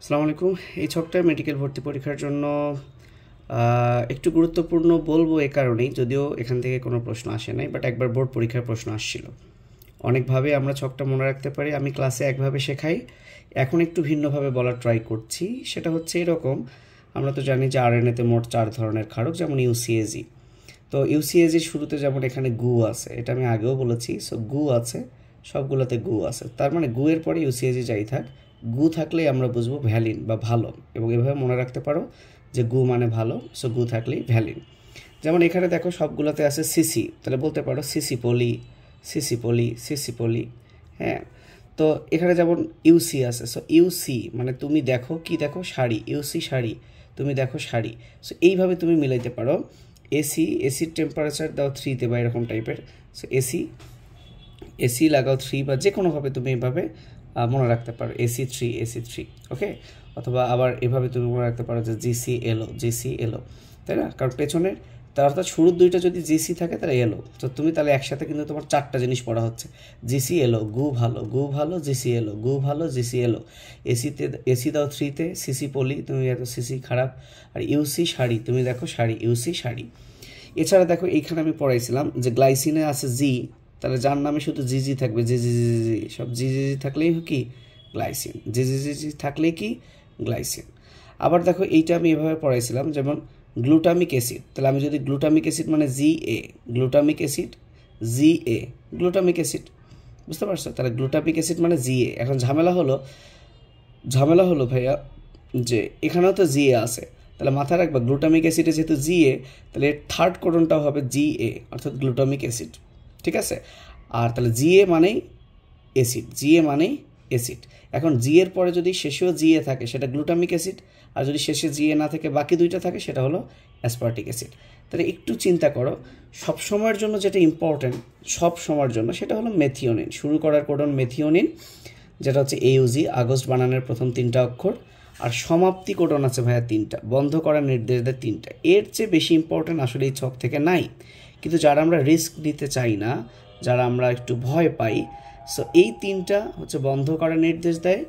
আসসালামু আলাইকুম এই ছকটা মেডিকেল ভর্তি পরীক্ষার জন্য একটু গুরুত্বপূর্ণ বলবো এ কারণেই যদিও এখান থেকে কোনো প্রশ্ন আসে নাই বাট একবার বোর্ড পরীক্ষার প্রশ্ন আসছিল অনেকভাবে আমরা ছকটা মনে রাখতে পারি আমি ক্লাসে একভাবে শেখাই এখন একটু ভিন্নভাবে বলার ট্রাই করছি সেটা হচ্ছে এরকম আমরা তো জানি যে আর এতে মোট চার ধরনের ক্ষারক যেমন ইউসিএজি তো ইউসিএজির শুরুতে যেমন এখানে গু আছে এটা আমি আগেও বলেছি সো গু আছে সবগুলোতে গু আছে তার মানে গুয়ের পরে ইউসিএজি যাই থাক গু থাকলেই আমরা বুঝবো ভ্যালিন বা ভালো এবং এভাবে মনে রাখতে পারো যে গু মানে ভালো সো গু থাকলেই ভ্যালিন যেমন এখানে দেখো সবগুলোতে আছে সিসি তাহলে বলতে পারো CC poly CC poly CC poly হ্যাঁ তো এখানে যেমন ইউসি আছে সো ইউসি মানে তুমি দেখো কি দেখো শাড়ি ইউসি শাড়ি তুমি দেখো শাড়ি সো এইভাবে তুমি মিলাইতে পারো এসি এসির টেম্পারেচার দাও থ্রিতে বা এরকম টাইপের সো এসি এসি লাগাও থ্রি বা যে কোনোভাবে তুমি এভাবে মনে রাখতে পারো AC three AC three okay অথবা আবার এভাবে তুমি মনে রাখতে পারো যে জিসি এলো জিসি এলো তাই না কারণ পেছনের তার অর্থাৎ শুরুর দুইটা যদি জিসি থাকে তাহলে এলো তো তুমি তাহলে একসাথে কিন্তু তোমার চারটা জিনিস পড়া হচ্ছে জিসি এলো গু ভালো গু ভালো জিসি এলো গু ভালো জিসি এলো এসিতে এসি দাও থ্রিতে সিসি পলি তুমি দেখো সিসি খারাপ আর ইউসি শাড়ি তুমি দেখো শাড়ি ইউসি শাড়ি এছাড়া দেখো এইখানে আমি পড়াইছিলাম যে গ্লাইসিনে আছে জি তাহলে যার নামে শুধু জিজি থাকবে জিজি জিজি সব জিজি থাকলেই কি গ্লাইসিন জিজি জিজি থাকলেই কি গ্লাইসিন আবার দেখো এইটা আমি এভাবে পড়াইছিলাম যেমন গ্লুটামিক অ্যাসিড তাহলে আমি যদি গ্লুটামিক অ্যাসিড মানে G A glutamic acid G A glutamic acid বুঝতে পারছো তাহলে গ্লুটামিক অ্যাসিড মানে জি এ এখন ঝামেলা হলো ঝামেলা হলো ভাইয়া যে এখানেও তো জি এ আছে তাহলে মাথায় রাখবা গ্লুটামিক অ্যাসিডে যেহেতু জি এ তাহলে থার্ড কোডনটাও হবে জি এ অর্থাৎ গ্লুটামিক অ্যাসিড ঠিক আছে আর তাহলে জিএ মানেই অ্যাসিড জিএ মানেই অ্যাসিড এখন জি এর পরে যদি শেষেও জিএ থাকে সেটা গ্লুটামিক অ্যাসিড আর যদি শেষে জিএ না থাকে বাকি দুইটা থাকে সেটা হলো অ্যাসপার্টিক অ্যাসিড তাহলে একটু চিন্তা করো সব সময়ের জন্য যেটা ইম্পর্ট্যান্ট সব সময়ের জন্য সেটা হলো মেথিওনিন শুরু করার কোডন মেথিওনিন যেটা হচ্ছে এইউজি আগস্ট বানানের প্রথম তিনটা অক্ষর আর সমাপ্তি কোডন আছে ভাইয়া তিনটা বন্ধ করার নির্দেশ দেয় তিনটা এর চেয়ে বেশি ইম্পর্ট্যান্ট আসলে এই ছক থেকে নাই কিন্তু যারা আমরা রিস্ক নিতে চাই না যারা আমরা একটু ভয় পাই সো এই তিনটা হচ্ছে বন্ধ করার নির্দেশ দেয়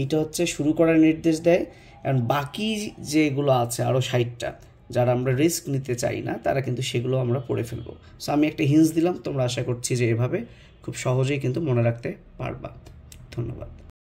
এইটা হচ্ছে শুরু করার নির্দেশ দেয় কারণ বাকি যেগুলো আছে আরও ষাটটা যারা আমরা রিস্ক নিতে চাই না তারা কিন্তু সেগুলো আমরা পড়ে ফেলবো সো আমি একটা হিন্স দিলাম তোমরা আশা করছি যে এভাবে খুব সহজেই কিন্তু মনে রাখতে পারবা ধন্যবাদ